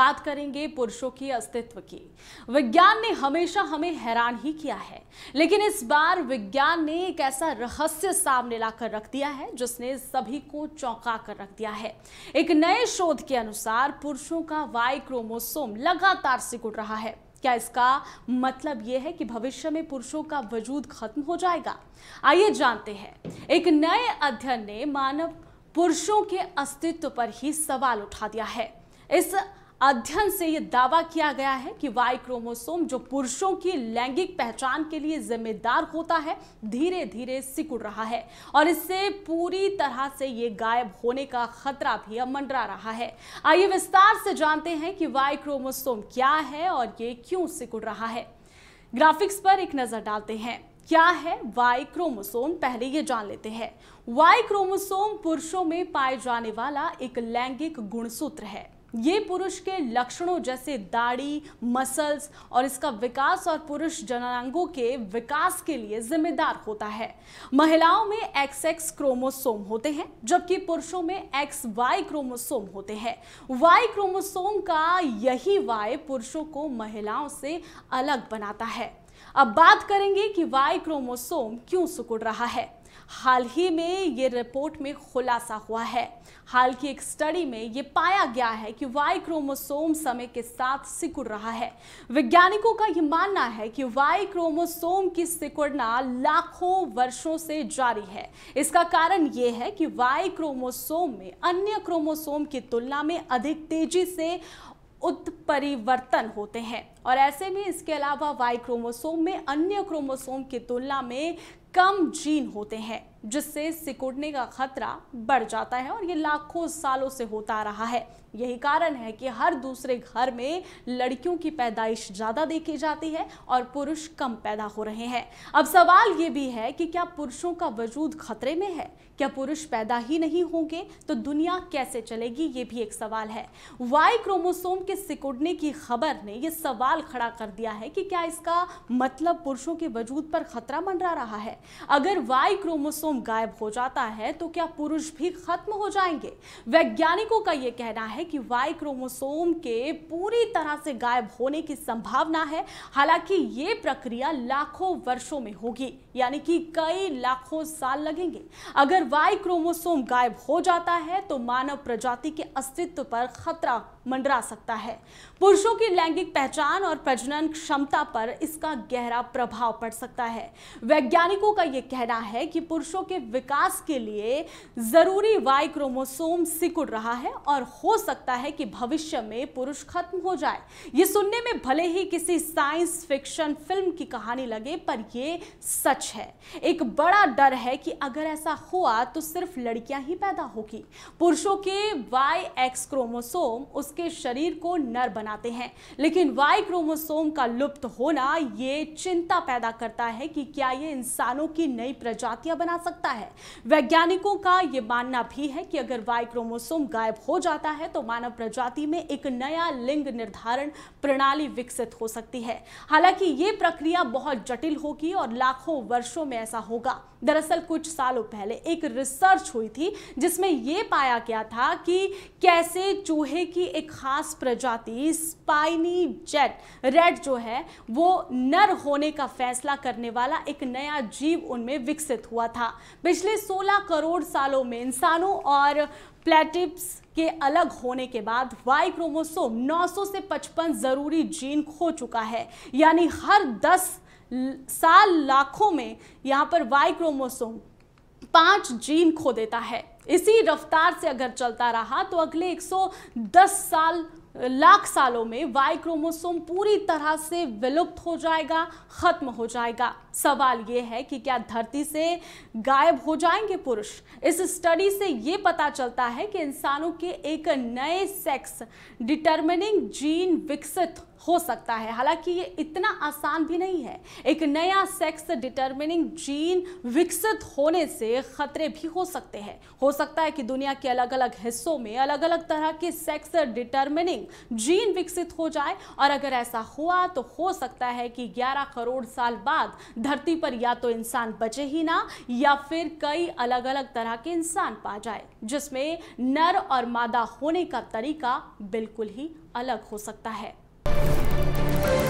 बात करेंगे पुरुषों की अस्तित्व की विज्ञान ने हमेशा हमें हैरान ही किया है लेकिन इस बार विज्ञान ने एक ऐसा रहस्य सामने लाकर रख दिया है जिसने सभी को चौंका कर रख दिया है एक नए शोध के अनुसार पुरुषों का वाई क्रोमोसोम लगातार सिकुड़ रहा है क्या इसका मतलब यह है कि भविष्य में पुरुषों का वजूद खत्म हो जाएगा आइए जानते हैं एक नए अध्ययन ने मानव पुरुषों के अस्तित्व पर ही सवाल उठा दिया है इस अध्ययन से यह दावा किया गया है कि वाई क्रोमोसोम जो पुरुषों की लैंगिक पहचान के लिए जिम्मेदार होता है धीरे धीरे सिकुड़ रहा है और इससे पूरी तरह से ये गायब होने का खतरा भी अब मंडरा रहा है आइए विस्तार से जानते हैं कि वाई क्रोमोसोम क्या है और ये क्यों सिकुड़ रहा है ग्राफिक्स पर एक नज़र डालते हैं क्या है वाई क्रोमोसोम पहले ये जान लेते हैं वाई क्रोमोसोम पुरुषों में पाए जाने वाला एक लैंगिक गुणसूत्र है ये पुरुष के लक्षणों जैसे दाढ़ी मसल्स और इसका विकास और पुरुष जननांगों के विकास के लिए जिम्मेदार होता है महिलाओं में एक्स एक्स क्रोमोसोम होते हैं जबकि पुरुषों में एक्स वाई क्रोमोसोम होते हैं वाई क्रोमोसोम का यही वाई पुरुषों को महिलाओं से अलग बनाता है अब बात करेंगे कि वाई क्रोमोसोम क्यों सुकुड़ रहा है हाल ही में ये रिपोर्ट में खुलासा हुआ है हाल की एक स्टडी में ये पाया गया है कि वाई क्रोमोसोम समय के साथ सिकुड़ रहा है वैज्ञानिकों का ये मानना है कि वाई क्रोमोसोम की सिकुड़ना लाखों वर्षों से जारी है इसका कारण ये है कि वाई क्रोमोसोम में अन्य क्रोमोसोम की तुलना में अधिक तेजी से उत्परिवर्तन होते हैं और ऐसे में इसके अलावा वाई क्रोमोसोम में अन्य क्रोमोसोम की तुलना में कम जीन होते हैं जिससे सिकुड़ने का खतरा बढ़ जाता है और ये लाखों सालों से होता आ रहा है यही कारण है कि हर दूसरे घर में लड़कियों की पैदाइश ज़्यादा देखी जाती है और पुरुष कम पैदा हो रहे हैं अब सवाल ये भी है कि क्या पुरुषों का वजूद खतरे में है क्या पुरुष पैदा ही नहीं होंगे तो दुनिया कैसे चलेगी ये भी एक सवाल है वाई क्रोमोसोम के सिकुड़ने की खबर ने ये सवाल सवाल खड़ा कर दिया है कि क्या इसका मतलब पुरुषों के वजूद पर खतरा मंडरा रहा है अगर वाई क्रोमोसोम गायब हो जाता है तो क्या पुरुष भी खत्म हो जाएंगे वैज्ञानिकों का यह कहना है कि वाई क्रोमोसोम के पूरी तरह से गायब होने की संभावना है हालांकि ये प्रक्रिया लाखों वर्षों में होगी यानी कि कई लाखों साल लगेंगे अगर वाई क्रोमोसोम गायब हो जाता है तो मानव प्रजाति के अस्तित्व पर खतरा मंडरा सकता है पुरुषों की लैंगिक पहचान संतान और प्रजनन क्षमता पर इसका गहरा प्रभाव पड़ सकता है वैज्ञानिकों का यह कहना है कि पुरुषों के विकास के लिए ज़रूरी वाई क्रोमोसोम सिकुड़ रहा है और हो सकता है कि भविष्य में पुरुष खत्म हो जाए ये सुनने में भले ही किसी साइंस फिक्शन फिल्म की कहानी लगे पर यह सच है एक बड़ा डर है कि अगर ऐसा हुआ तो सिर्फ लड़कियां ही पैदा होगी पुरुषों के वाई एक्स क्रोमोसोम उसके शरीर को नर बनाते हैं लेकिन वाई क्रोमोसोम का लुप्त होना ये चिंता पैदा करता है कि क्या ये इंसानों की नई प्रजातियां बना सकता है वैज्ञानिकों का ये मानना भी है कि अगर वाई क्रोमोसोम गायब हो जाता है तो मानव प्रजाति में एक नया लिंग निर्धारण प्रणाली विकसित हो सकती है हालांकि ये प्रक्रिया बहुत जटिल होगी और लाखों वर्षों में ऐसा होगा दरअसल कुछ सालों पहले एक रिसर्च हुई थी जिसमें यह पाया गया था कि कैसे चूहे की एक खास प्रजाति स्पाइनी जेट रेड जो है वो नर होने का फैसला करने वाला एक नया जीव उनमें विकसित हुआ था पिछले 16 करोड़ सालों में इंसानों और प्लेटिप्स के अलग होने के बाद वाई क्रोमोसोम 900 से 55 ज़रूरी जीन खो चुका है यानी हर 10 साल लाखों में यहाँ पर वाई क्रोमोसोम पांच जीन खो देता है इसी रफ्तार से अगर चलता रहा तो अगले 110 साल लाख सालों में वाई क्रोमोसोम पूरी तरह से विलुप्त हो जाएगा ख़त्म हो जाएगा सवाल ये है कि क्या धरती से गायब हो जाएंगे पुरुष इस स्टडी से ये पता चलता है कि इंसानों के एक नए सेक्स डिटर्मिनिंग जीन विकसित हो सकता है हालांकि ये इतना आसान भी नहीं है एक नया सेक्स डिटर्मिनिंग जीन विकसित होने से खतरे भी हो सकते हैं हो सकता है कि दुनिया के अलग अलग हिस्सों में अलग अलग तरह के सेक्स डिटर्मिनिंग मिसिंग जीन विकसित हो जाए और अगर ऐसा हुआ तो हो सकता है कि 11 करोड़ साल बाद धरती पर या तो इंसान बचे ही ना या फिर कई अलग अलग तरह के इंसान पा जाए जिसमें नर और मादा होने का तरीका बिल्कुल ही अलग हो सकता है